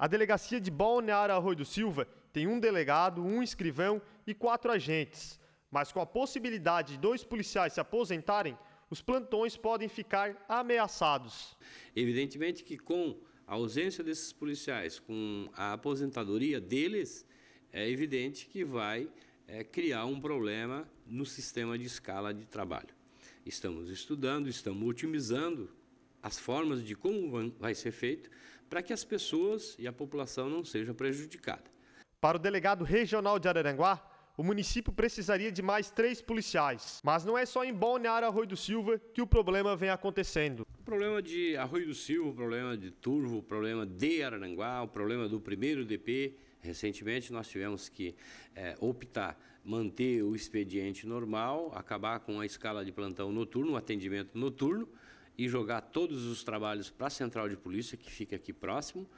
A delegacia de Balneário Arroio do Silva tem um delegado, um escrivão e quatro agentes. Mas com a possibilidade de dois policiais se aposentarem, os plantões podem ficar ameaçados. Evidentemente que com a ausência desses policiais, com a aposentadoria deles, é evidente que vai é, criar um problema no sistema de escala de trabalho. Estamos estudando, estamos otimizando as formas de como vai ser feito para que as pessoas e a população não sejam prejudicadas. Para o delegado regional de Araranguá, o município precisaria de mais três policiais. Mas não é só em Balneário Arroio do Silva que o problema vem acontecendo. O problema de Arroio do Silva, o problema de Turvo, o problema de Araranguá, o problema do primeiro DP. Recentemente nós tivemos que é, optar manter o expediente normal, acabar com a escala de plantão noturno, o atendimento noturno, e jogar todos os trabalhos para a central de polícia, que fica aqui próximo,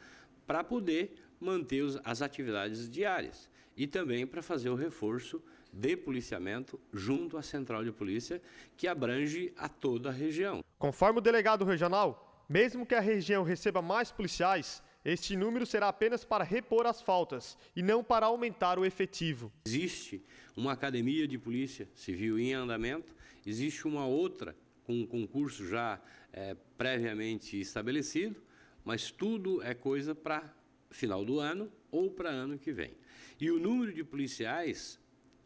para poder manter os, as atividades diárias e também para fazer o reforço de policiamento junto à central de polícia, que abrange a toda a região. Conforme o delegado regional, mesmo que a região receba mais policiais, este número será apenas para repor as faltas e não para aumentar o efetivo. Existe uma academia de polícia civil em andamento, existe uma outra com um concurso já é, previamente estabelecido, mas tudo é coisa para final do ano ou para ano que vem. E o número de policiais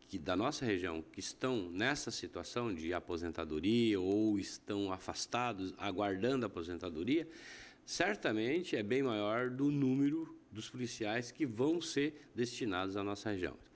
que, da nossa região que estão nessa situação de aposentadoria ou estão afastados, aguardando a aposentadoria, certamente é bem maior do número dos policiais que vão ser destinados à nossa região.